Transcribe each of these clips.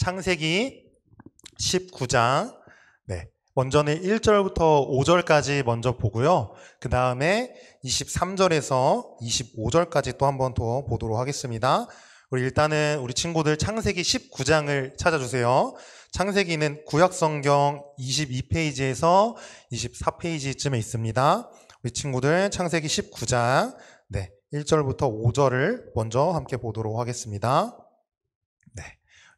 창세기 19장 네. 먼저는 1절부터 5절까지 먼저 보고요. 그 다음에 23절에서 25절까지 또 한번 더 보도록 하겠습니다. 우리 일단은 우리 친구들 창세기 19장을 찾아주세요. 창세기는 구약성경 22페이지에서 24페이지쯤에 있습니다. 우리 친구들 창세기 19장 네, 1절부터 5절을 먼저 함께 보도록 하겠습니다.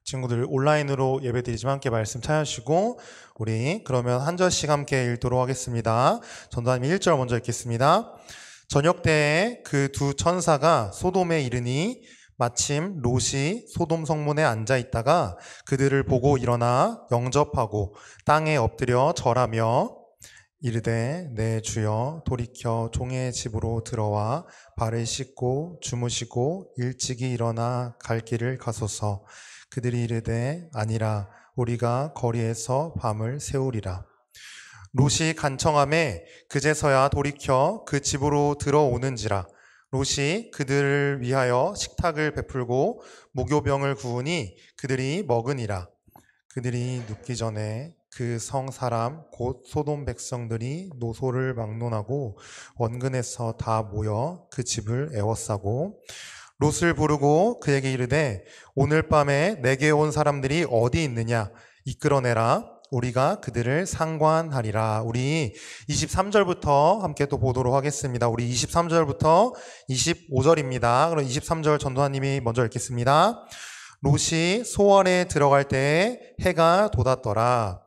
친구들 온라인으로 예배드리지만 함께 말씀 찾으시고 우리 그러면 한 절씩 함께 읽도록 하겠습니다. 전도하님 1절 먼저 읽겠습니다. 저녁 때에 그 두 천사가 소돔에 이르니 마침 롯이 소돔 성문에 앉아 있다가 그들을 보고 일어나 영접하고 땅에 엎드려 절하며 이르되 내 네, 주여 돌이켜 종의 집으로 들어와 발을 씻고 주무시고 일찍이 일어나 갈 길을 가소서 그들이 이르되 아니라 우리가 거리에서 밤을 세우리라. 롯이 간청함에 그제서야 돌이켜 그 집으로 들어오는지라. 롯이 그들을 위하여 식탁을 베풀고 목요병을 구우니 그들이 먹으니라. 그들이 눕기 전에 그 성 사람 곧 소돔 백성들이 노소를 막론하고 원근에서 다 모여 그 집을 애워싸고 롯을 부르고 그에게 이르되 오늘 밤에 내게 온 사람들이 어디 있느냐 이끌어내라 우리가 그들을 상관하리라. 우리 23절부터 함께 또 보도록 하겠습니다. 우리 23절부터 25절입니다. 그럼 23절 전도사님이 먼저 읽겠습니다. 롯이 소원에 들어갈 때에 해가 돋았더라.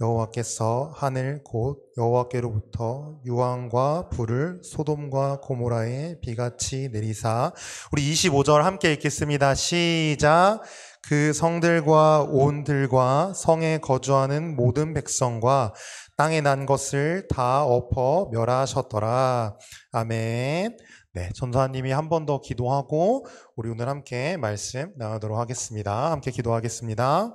여호와께서 하늘 곧 여호와께로부터 유황과 불을 소돔과 고모라에 비같이 내리사 우리 25절 함께 읽겠습니다. 시작 그 성들과 온 들과 성에 거주하는 모든 백성과 땅에 난 것을 다 엎어 멸하셨더라. 아멘. 네, 전사님이 한 번 더 기도하고 우리 오늘 함께 말씀 나누도록 하겠습니다. 함께 기도하겠습니다.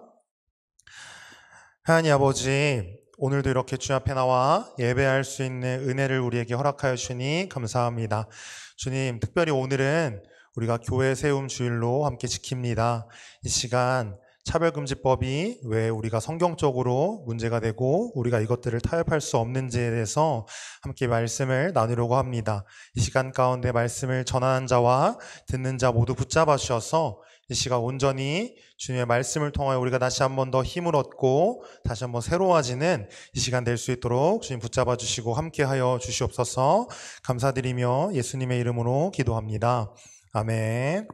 하나님 아버지, 오늘도 이렇게 주 앞에 나와 예배할 수 있는 은혜를 우리에게 허락하여 주니 감사합니다. 주님, 특별히 오늘은 우리가 교회 세움 주일로 함께 지킵니다. 이 시간 차별금지법이 왜 우리가 성경적으로 문제가 되고 우리가 이것들을 타협할 수 없는지에 대해서 함께 말씀을 나누려고 합니다. 이 시간 가운데 말씀을 전하는 자와 듣는 자 모두 붙잡아 주셔서 이시가 온전히 주님의 말씀을 통하여 우리가 다시 한번 더 힘을 얻고 다시 한번 새로워지는 이 시간 될 수 있도록 주님 붙잡아 주시고 함께하여 주시옵소서 감사드리며 예수님의 이름으로 기도합니다. 아멘.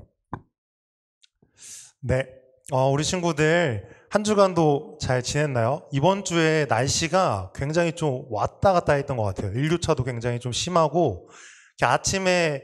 네. 어, 우리 친구들 한 주간도 잘 지냈나요? 이번 주에 날씨가 굉장히 좀 왔다 갔다 했던 것 같아요. 일교차도 굉장히 좀 심하고 아침에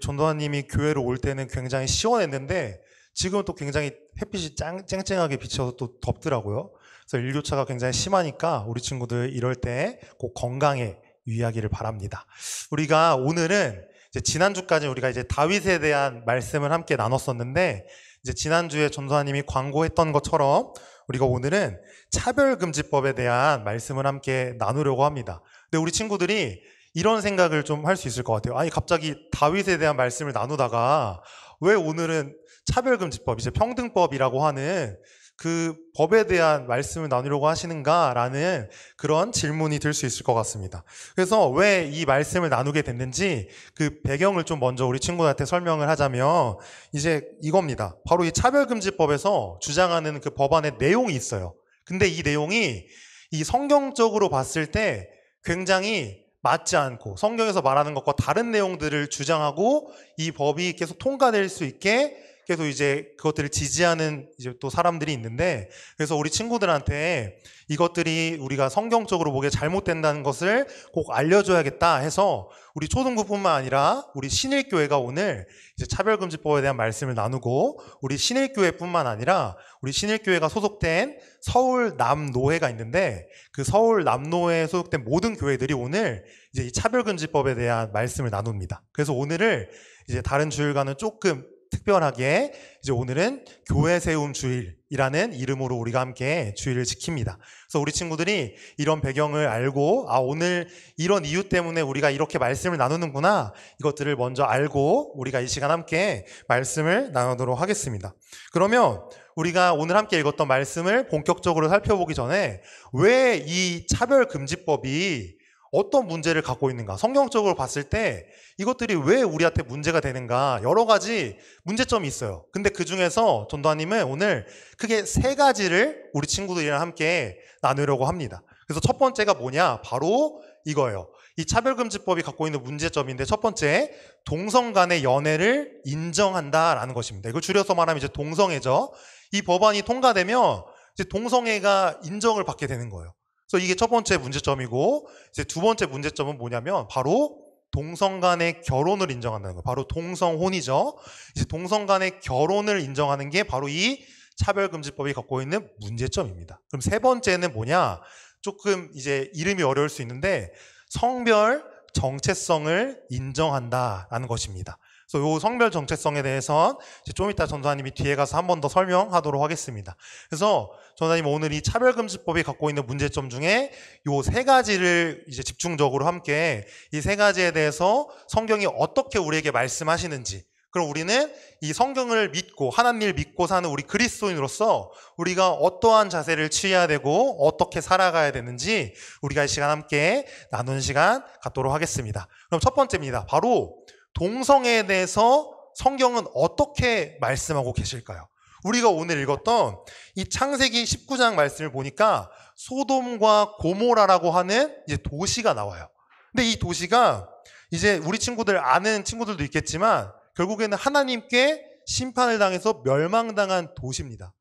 전도사님이 교회로 올 때는 굉장히 시원했는데 지금은 또 굉장히 햇빛이 짱, 쨍쨍하게 비춰서또 덥더라고요. 그래서 일교차가 굉장히 심하니까 우리 친구들 이럴 때 꼭 건강에 유의하기를 바랍니다. 우리가 오늘은 이제 지난주까지 우리가 이제 다윗에 대한 말씀을 함께 나눴었는데 이제 지난주에 전도사님이 광고했던 것처럼 우리가 오늘은 차별금지법에 대한 말씀을 함께 나누려고 합니다. 근데 우리 친구들이 이런 생각을 좀 할 수 있을 것 같아요. 아니 갑자기 다윗에 대한 말씀을 나누다가 왜 오늘은 차별금지법, 이제 평등법이라고 하는 그 법에 대한 말씀을 나누려고 하시는가라는 그런 질문이 들 수 있을 것 같습니다. 그래서 왜 이 말씀을 나누게 됐는지 그 배경을 좀 먼저 우리 친구한테 설명을 하자면 이제 이겁니다. 바로 이 차별금지법에서 주장하는 그 법안의 내용이 있어요. 근데 이 내용이 이 성경적으로 봤을 때 굉장히 맞지 않고 성경에서 말하는 것과 다른 내용들을 주장하고 이 법이 계속 통과될 수 있게 계속 이제 그것들을 지지하는 이제 또 사람들이 있는데 그래서 우리 친구들한테 이것들이 우리가 성경적으로 보기에 잘못된다는 것을 꼭 알려줘야겠다 해서 우리 초등부뿐만 아니라 우리 신일교회가 오늘 이제 차별금지법에 대한 말씀을 나누고 우리 신일교회뿐만 아니라 우리 신일교회가 소속된 서울 남노회가 있는데 그 서울 남노회에 소속된 모든 교회들이 오늘 이제 이 차별금지법에 대한 말씀을 나눕니다. 그래서 오늘을 이제 다른 주일과는 조금 특별하게 이제 오늘은 교회 세움 주일이라는 이름으로 우리가 함께 주일을 지킵니다. 그래서 우리 친구들이 이런 배경을 알고 아 오늘 이런 이유 때문에 우리가 이렇게 말씀을 나누는구나 이것들을 먼저 알고 우리가 이 시간 함께 말씀을 나누도록 하겠습니다. 그러면 우리가 오늘 함께 읽었던 말씀을 본격적으로 살펴보기 전에 왜 이 차별금지법이 어떤 문제를 갖고 있는가 성경적으로 봤을 때 이것들이 왜 우리한테 문제가 되는가 여러 가지 문제점이 있어요 근데 그중에서 전도아님은 오늘 크게 세 가지를 우리 친구들이랑 함께 나누려고 합니다 그래서 첫 번째가 뭐냐 바로 이거예요 이 차별금지법이 갖고 있는 문제점인데 첫 번째 동성 간의 연애를 인정한다라는 것입니다 이걸 줄여서 말하면 이제 동성애죠 이 법안이 통과되면 이제 동성애가 인정을 받게 되는 거예요 그래서 이게 첫 번째 문제점이고 이제 두 번째 문제점은 뭐냐면 바로 동성 간의 결혼을 인정한다는 거예요. 바로 동성혼이죠. 이제 동성 간의 결혼을 인정하는 게 바로 이 차별금지법이 갖고 있는 문제점입니다. 그럼 세 번째는 뭐냐? 조금 이제 이름이 어려울 수 있는데 성별 정체성을 인정한다라는 것입니다. 그래서 요 성별 정체성에 대해서 좀 이따 전사님이 뒤에 가서 한 번 더 설명하도록 하겠습니다. 그래서 전사님 오늘 이 차별금지법이 갖고 있는 문제점 중에 요 세 가지를 이제 집중적으로 함께 이 세 가지에 대해서 성경이 어떻게 우리에게 말씀하시는지 그럼 우리는 이 성경을 믿고 하나님을 믿고 사는 우리 그리스도인으로서 우리가 어떠한 자세를 취해야 되고 어떻게 살아가야 되는지 우리가 이 시간 함께 나누는 시간 갖도록 하겠습니다. 그럼 첫 번째입니다. 바로 동성애에 대해서 성경은 어떻게 말씀하고 계실까요? 우리가 오늘 읽었던 이 창세기 19장 말씀을 보니까 소돔과 고모라라고 하는 이제 도시가 나와요. 근데 이 도시가 이제 우리 친구들 아는 친구들도 있겠지만 결국에는 하나님께 심판을 당해서 멸망당한 도시입니다.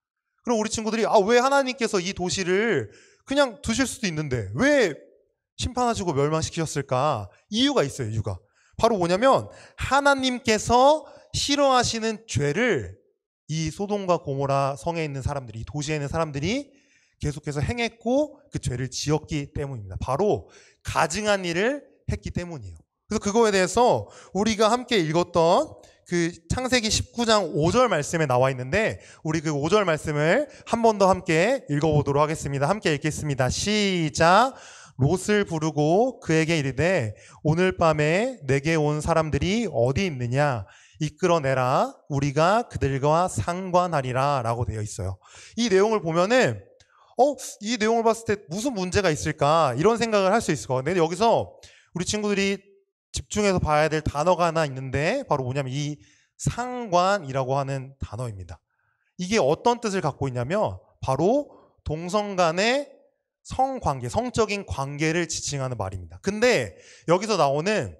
그럼 우리 친구들이 아, 왜 하나님께서 이 도시를 그냥 두실 수도 있는데 왜 심판하시고 멸망시키셨을까? 이유가 있어요, 이유가. 바로 뭐냐면 하나님께서 싫어하시는 죄를 이 소돔과 고모라 성에 있는 사람들이 도시에 있는 사람들이 계속해서 행했고 그 죄를 지었기 때문입니다. 바로 가증한 일을 했기 때문이에요. 그래서 그거에 대해서 우리가 함께 읽었던 그 창세기 19장 5절 말씀에 나와 있는데 우리 그 5절 말씀을 한 번 더 함께 읽어보도록 하겠습니다. 함께 읽겠습니다. 시작. 롯을 부르고 그에게 이르되 오늘 밤에 내게 온 사람들이 어디 있느냐 이끌어내라 우리가 그들과 상관하리라 라고 되어 있어요. 이 내용을 보면은 어, 이 내용을 봤을 때 무슨 문제가 있을까 이런 생각을 할 수 있을 것 같아요. 근데 여기서 우리 친구들이 집중해서 봐야 될 단어가 하나 있는데 바로 뭐냐면 이 상관이라고 하는 단어입니다. 이게 어떤 뜻을 갖고 있냐면 바로 동성 간의 성관계, 성적인 관계를 지칭하는 말입니다. 근데 여기서 나오는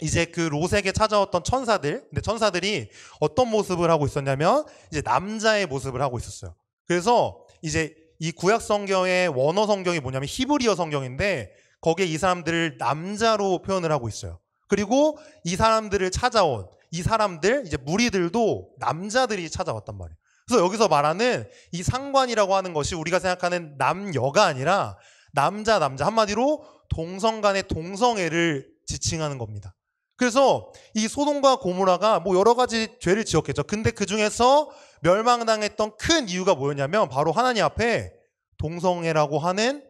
이제 그 로색에 찾아왔던 천사들, 근데 천사들이 어떤 모습을 하고 있었냐면 이제 남자의 모습을 하고 있었어요. 그래서 이제 이 구약 성경의 원어 성경이 뭐냐면 히브리어 성경인데 거기에 이 사람들을 남자로 표현을 하고 있어요. 그리고 이 사람들을 찾아온 이 사람들 이제 무리들도 남자들이 찾아왔단 말이에요. 그래서 여기서 말하는 이 상관이라고 하는 것이 우리가 생각하는 남여가 아니라 남자 남자 한마디로 동성 간의 동성애를 지칭하는 겁니다. 그래서 이소동과 고모라가 뭐 여러 가지 죄를 지었겠죠. 근데 그 중에서 멸망당했던 큰 이유가 뭐였냐면 바로 하나님 앞에 동성애라고 하는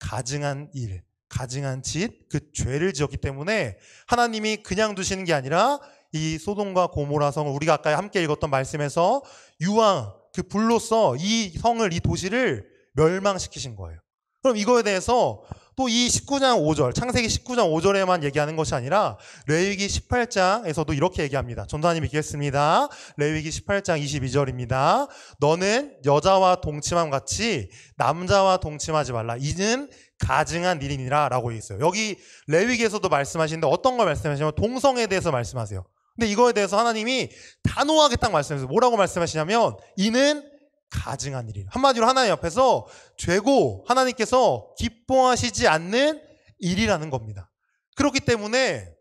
가증한 일, 가증한 짓, 그 죄를 지었기 때문에 하나님이 그냥 두시는 게 아니라 이 소돔과 고모라 성을 우리가 아까 함께 읽었던 말씀에서 유황 그 불로써 이 성을 이 도시를 멸망시키신 거예요. 그럼 이거에 대해서 또 이 19장 5절 창세기 19장 5절에만 얘기하는 것이 아니라 레위기 18장에서도 이렇게 얘기합니다. 전도사님 읽겠습니다. 레위기 18장 22절입니다. 너는 여자와 동침함 같이 남자와 동침하지 말라. 이는 가증한 일이니라라고 있어요. 여기 레위기에서도 말씀하시는데 어떤 걸 말씀하시냐면 동성에 대해서 말씀하세요. 근데 이거에 대해서 하나님이 단호하게 딱 말씀해서 뭐라고 말씀하시냐면 이는 가증한 일이 한마디로 하나님 옆에서 죄고 하나님께서 기뻐하시지 않는 일이라는 겁니다. 그렇기 때문에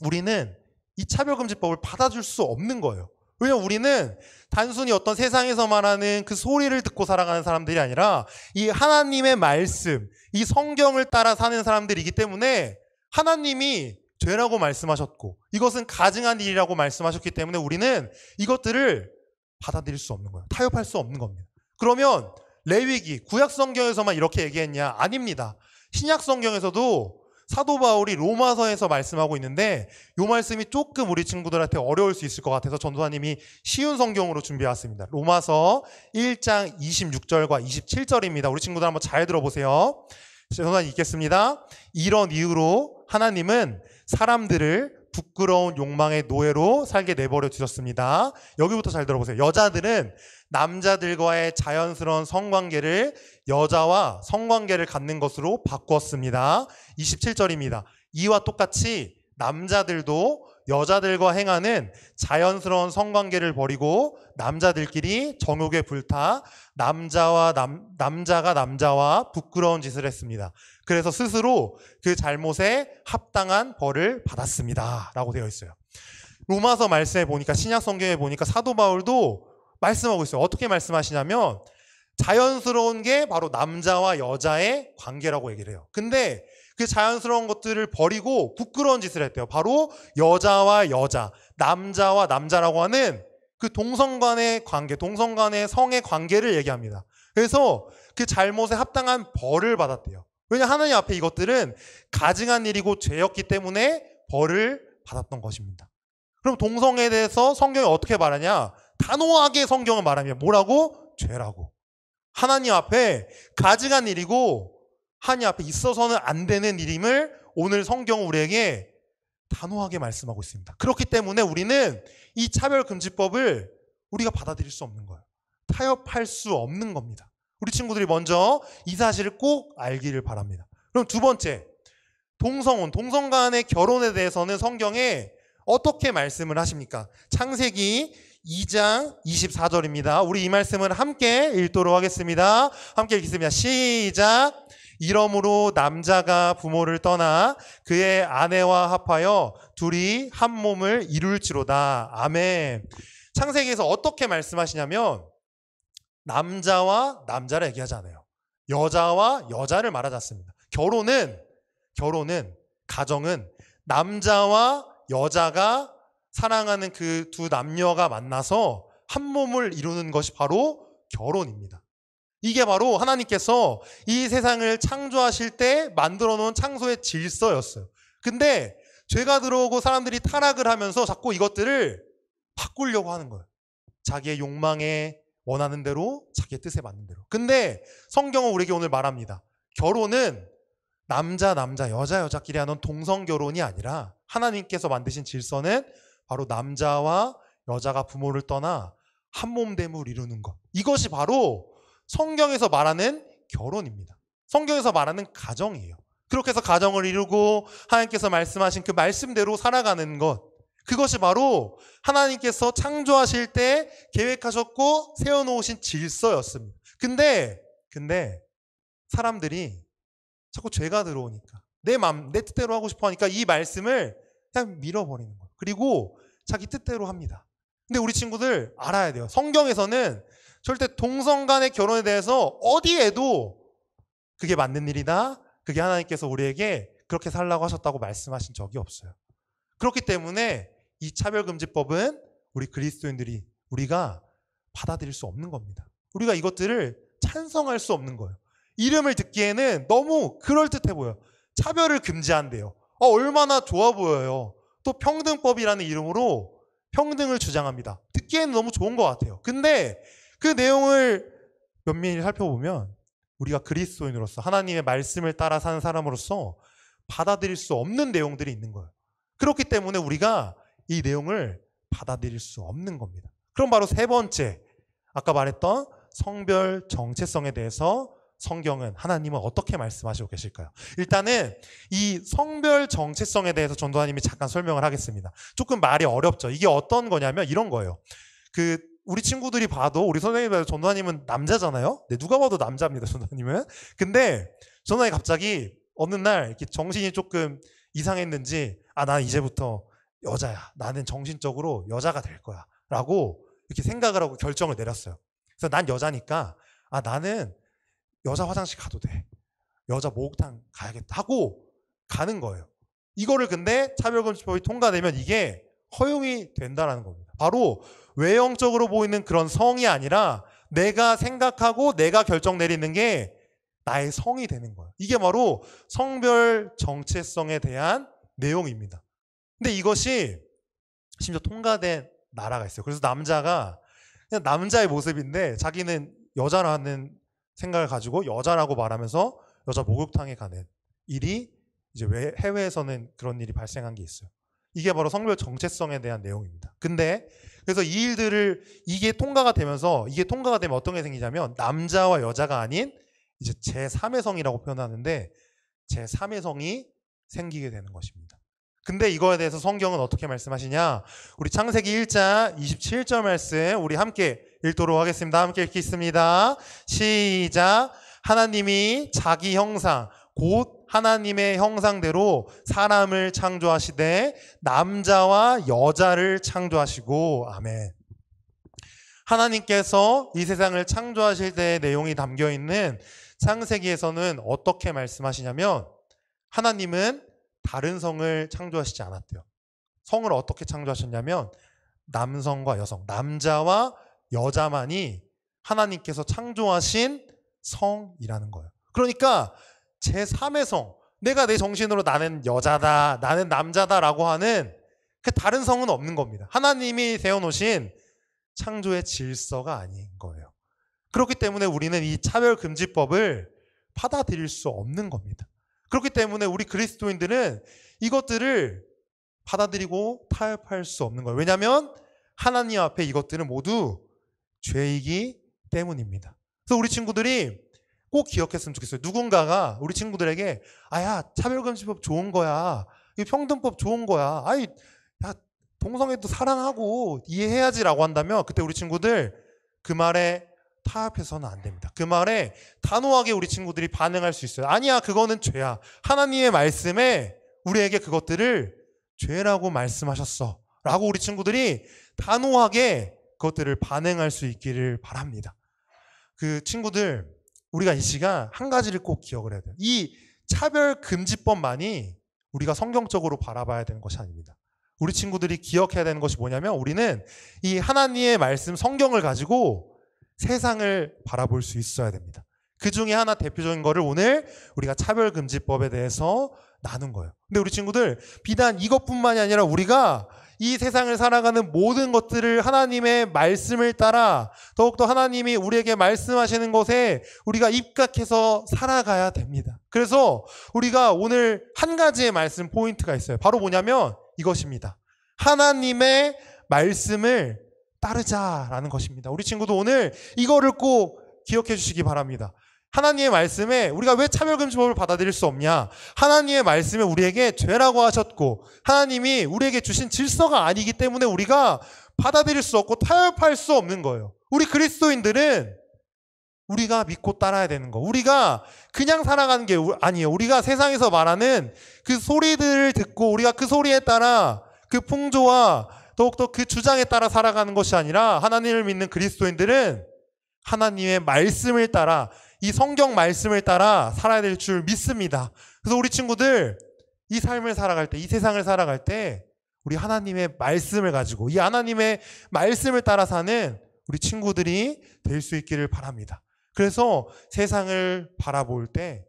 우리는 이 차별금지법을 받아줄 수 없는 거예요. 왜냐면 우리는 단순히 어떤 세상에서 말하는 그 소리를 듣고 살아가는 사람들이 아니라 이 하나님의 말씀, 이 성경을 따라 사는 사람들이기 때문에 하나님이 죄라고 말씀하셨고 이것은 가증한 일이라고 말씀하셨기 때문에 우리는 이것들을 받아들일 수 없는 거예요. 타협할 수 없는 겁니다. 그러면 레위기 구약 성경에서만 이렇게 얘기했냐? 아닙니다. 신약 성경에서도 사도 바울이 로마서에서 말씀하고 있는데 이 말씀이 조금 우리 친구들한테 어려울 수 있을 것 같아서 전도사님이 쉬운 성경으로 준비해 왔습니다. 로마서 1장 26절과 27절입니다. 우리 친구들 한번 잘 들어보세요. 전도사님 읽겠습니다. 이런 이유로 하나님은 사람들을 부끄러운 욕망의 노예로 살게 내버려 두셨습니다. 여기부터 잘 들어보세요. 여자들은 남자들과의 자연스러운 성관계를 여자와 성관계를 갖는 것으로 바꿨습니다. 27절입니다. 이와 똑같이 남자들도 여자들과 행하는 자연스러운 성관계를 버리고 남자들끼리 정욕에 불타 남자와 남, 남자가 남자와 부끄러운 짓을 했습니다. 그래서 스스로 그 잘못에 합당한 벌을 받았습니다. 라고 되어 있어요. 로마서 말씀해 보니까, 신약 성경에 보니까 사도 바울도 말씀하고 있어요. 어떻게 말씀하시냐면, 자연스러운 게 바로 남자와 여자의 관계라고 얘기를 해요. 근데 그 자연스러운 것들을 버리고 부끄러운 짓을 했대요. 바로 여자와 여자, 남자와 남자라고 하는 그 동성 간의 관계, 동성 간의 성의 관계를 얘기합니다. 그래서 그 잘못에 합당한 벌을 받았대요. 왜냐 하나님 앞에 이것들은 가증한 일이고 죄였기 때문에 벌을 받았던 것입니다. 그럼 동성에 대해서 성경이 어떻게 말하냐? 단호하게 성경을 말하며 뭐라고? 죄라고. 하나님 앞에 가증한 일이고 하나님 앞에 있어서는 안 되는 일임을 오늘 성경 우리에게 단호하게 말씀하고 있습니다. 그렇기 때문에 우리는 이 차별금지법을 우리가 받아들일 수 없는 거예요. 타협할 수 없는 겁니다. 우리 친구들이 먼저 이 사실을 꼭 알기를 바랍니다. 그럼 두 번째, 동성혼, 동성 간의 결혼에 대해서는 성경에 어떻게 말씀을 하십니까? 창세기 2장 24절입니다. 우리 이 말씀을 함께 읽도록 하겠습니다. 함께 읽겠습니다. 시작. 이러므로 남자가 부모를 떠나 그의 아내와 합하여 둘이 한 몸을 이룰지로다. 아멘. 창세기에서 어떻게 말씀하시냐면 남자와 남자를 얘기하잖아요 여자와 여자를 말하지 않습니다. 결혼은 결혼은 가정은 남자와 여자가 사랑하는 그 두 남녀가 만나서 한 몸을 이루는 것이 바로 결혼입니다. 이게 바로 하나님께서 이 세상을 창조하실 때 만들어 놓은 창소의 질서였어요. 근데 죄가 들어오고 사람들이 타락을 하면서 자꾸 이것들을 바꾸려고 하는 거예요. 자기의 욕망에 원하는 대로 자기의 뜻에 맞는 대로. 근데 성경은 우리에게 오늘 말합니다. 결혼은 남자 남자 여자 여자끼리 하는 동성 결혼이 아니라 하나님께서 만드신 질서는 바로 남자와 여자가 부모를 떠나 한 몸됨을 이루는 것. 이것이 바로 성경에서 말하는 결혼입니다. 성경에서 말하는 가정이에요. 그렇게 해서 가정을 이루고 하나님께서 말씀하신 그 말씀대로 살아가는 것. 그것이 바로 하나님께서 창조하실 때 계획하셨고 세워놓으신 질서였습니다. 근데, 근데 사람들이 자꾸 죄가 들어오니까 내 마음, 내 뜻대로 하고 싶어 하니까 이 말씀을 그냥 밀어버리는 거예요. 그리고 자기 뜻대로 합니다. 근데 우리 친구들 알아야 돼요. 성경에서는 절대 동성 간의 결혼에 대해서 어디에도 그게 맞는 일이다. 그게 하나님께서 우리에게 그렇게 살라고 하셨다고 말씀하신 적이 없어요. 그렇기 때문에 이 차별금지법은 우리 그리스도인들이 우리가 받아들일 수 없는 겁니다. 우리가 이것들을 찬성할 수 없는 거예요. 이름을 듣기에는 너무 그럴듯해 보여. 요 차별을 금지한대요. 어, 얼마나 좋아 보여요. 또 평등법이라는 이름으로 평등을 주장합니다. 듣기에는 너무 좋은 것 같아요. 근데 그 내용을 면밀히 살펴보면 우리가 그리스도인으로서 하나님의 말씀을 따라 사는 사람으로서 받아들일 수 없는 내용들이 있는 거예요. 그렇기 때문에 우리가 이 내용을 받아들일 수 없는 겁니다. 그럼 바로 세 번째, 아까 말했던 성별 정체성에 대해서 성경은 하나님은 어떻게 말씀하시고 계실까요? 일단은 이 성별 정체성에 대해서 전도사님이 잠깐 설명을 하겠습니다. 조금 말이 어렵죠. 이게 어떤 거냐면 이런 거예요. 그 우리 친구들이 봐도 우리 선생님 봐도 전도사님은 남자잖아요. 네, 누가 봐도 남자입니다. 전도사님은. 근데 전도사님 갑자기 어느 날 이렇게 정신이 조금 이상했는지 아, 난 이제부터 여자야. 나는 정신적으로 여자가 될 거야. 라고 이렇게 생각을 하고 결정을 내렸어요. 그래서 난 여자니까, 아, 나는 여자 화장실 가도 돼. 여자 목욕탕 가야겠다. 하고 가는 거예요. 이거를 근데 차별금지법이 통과되면 이게 허용이 된다라는 겁니다. 바로 외형적으로 보이는 그런 성이 아니라 내가 생각하고 내가 결정 내리는 게 나의 성이 되는 거예요. 이게 바로 성별 정체성에 대한 내용입니다. 근데 이것이 심지어 통과된 나라가 있어요. 그래서 남자가 그냥 남자의 모습인데 자기는 여자라는 생각을 가지고 여자라고 말하면서 여자 목욕탕에 가는 일이 이제 왜 해외에서는 그런 일이 발생한 게 있어요. 이게 바로 성별 정체성에 대한 내용입니다. 근데 그래서 이 일들을 이게 통과가 되면서 이게 통과가 되면 어떤 게 생기냐면 남자와 여자가 아닌 이제 제3의 성이라고 표현하는데 제3의 성이 생기게 되는 것입니다. 근데 이거에 대해서 성경은 어떻게 말씀하시냐? 우리 창세기 1장 27절 말씀 우리 함께 읽도록 하겠습니다. 함께 읽겠습니다. 시작. 하나님이 자기 형상, 곧 하나님의 형상대로 사람을 창조하시되 남자와 여자를 창조하시고, 아멘. 하나님께서 이 세상을 창조하실 때의 내용이 담겨 있는 창세기에서는 어떻게 말씀하시냐면, 하나님은 다른 성을 창조하시지 않았대요. 성을 어떻게 창조하셨냐면 남성과 여성, 남자와 여자만이 하나님께서 창조하신 성이라는 거예요. 그러니까 제3의 성, 내가 내 정신으로 나는 여자다, 나는 남자다라고 하는 그 다른 성은 없는 겁니다. 하나님이 세워놓으신 창조의 질서가 아닌 거예요. 그렇기 때문에 우리는 이 차별금지법을 받아들일 수 없는 겁니다. 그렇기 때문에 우리 그리스도인들은 이것들을 받아들이고 타협할 수 없는 거예요. 왜냐하면 하나님 앞에 이것들은 모두 죄이기 때문입니다. 그래서 우리 친구들이 꼭 기억했으면 좋겠어요. 누군가가 우리 친구들에게 아야 차별금지법 좋은 거야. 이 평등법 좋은 거야. 아이 야 동성애도 사랑하고 이해해야지라고 한다면 그때 우리 친구들 그 말에 타협해서는 안 됩니다. 그 말에 단호하게 우리 친구들이 반응할 수 있어요. 아니야, 그거는 죄야. 하나님의 말씀에 우리에게 그것들을 죄라고 말씀하셨어. 라고 우리 친구들이 단호하게 그것들을 반응할 수 있기를 바랍니다. 그 친구들, 우리가 이 시간 한 가지를 꼭 기억을 해야 돼요. 이 차별금지법만이 우리가 성경적으로 바라봐야 되는 것이 아닙니다. 우리 친구들이 기억해야 되는 것이 뭐냐면 우리는 이 하나님의 말씀 성경을 가지고 세상을 바라볼 수 있어야 됩니다. 그 중에 하나 대표적인 거를 오늘 우리가 차별금지법에 대해서 나눈 거예요. 근데 우리 친구들, 비단 이것뿐만이 아니라 우리가 이 세상을 살아가는 모든 것들을 하나님의 말씀을 따라 더욱더 하나님이 우리에게 말씀하시는 것에 우리가 입각해서 살아가야 됩니다. 그래서 우리가 오늘 한 가지의 말씀 포인트가 있어요. 바로 뭐냐면 이것입니다. 하나님의 말씀을 따르자라는 것입니다. 우리 친구도 오늘 이거를 꼭 기억해 주시기 바랍니다. 하나님의 말씀에 우리가 왜 차별금지법을 받아들일 수 없냐? 하나님의 말씀에 우리에게 죄라고 하셨고 하나님이 우리에게 주신 질서가 아니기 때문에 우리가 받아들일 수 없고 타협할 수 없는 거예요. 우리 그리스도인들은 우리가 믿고 따라야 되는 거. 우리가 그냥 살아가는 게 아니에요. 우리가 세상에서 말하는 그 소리들을 듣고 우리가 그 소리에 따라 그 풍조와 더욱더 그 주장에 따라 살아가는 것이 아니라 하나님을 믿는 그리스도인들은 하나님의 말씀을 따라 이 성경 말씀을 따라 살아야 될 줄 믿습니다. 그래서 우리 친구들 이 삶을 살아갈 때, 이 세상을 살아갈 때 우리 하나님의 말씀을 가지고 이 하나님의 말씀을 따라 사는 우리 친구들이 될 수 있기를 바랍니다. 그래서 세상을 바라볼 때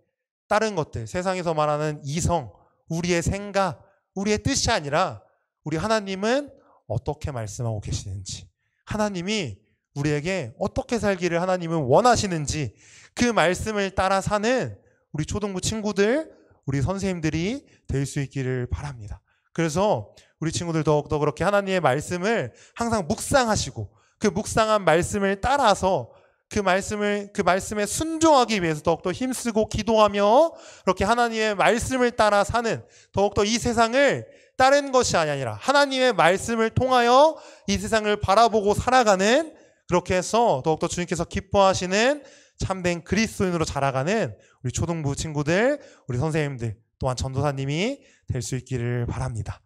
다른 것들, 세상에서 말하는 이성, 우리의 생각, 우리의 뜻이 아니라 우리 하나님은 어떻게 말씀하고 계시는지, 하나님이 우리에게 어떻게 살기를 하나님은 원하시는지 그 말씀을 따라 사는 우리 초등부 친구들, 우리 선생님들이 될 수 있기를 바랍니다. 그래서 우리 친구들 더욱더 그렇게 하나님의 말씀을 항상 묵상하시고 그 묵상한 말씀을 따라서 그 말씀을 그 말씀에 순종하기 위해서 더욱더 힘쓰고 기도하며 그렇게 하나님의 말씀을 따라 사는 더욱더 이 세상을 다른 것이 아니라 하나님의 말씀을 통하여 이 세상을 바라보고 살아가는 그렇게 해서 더욱더 주님께서 기뻐하시는 참된 그리스도인으로 자라가는 우리 초등부 친구들, 우리 선생님들, 또한 전도사님이 될 수 있기를 바랍니다.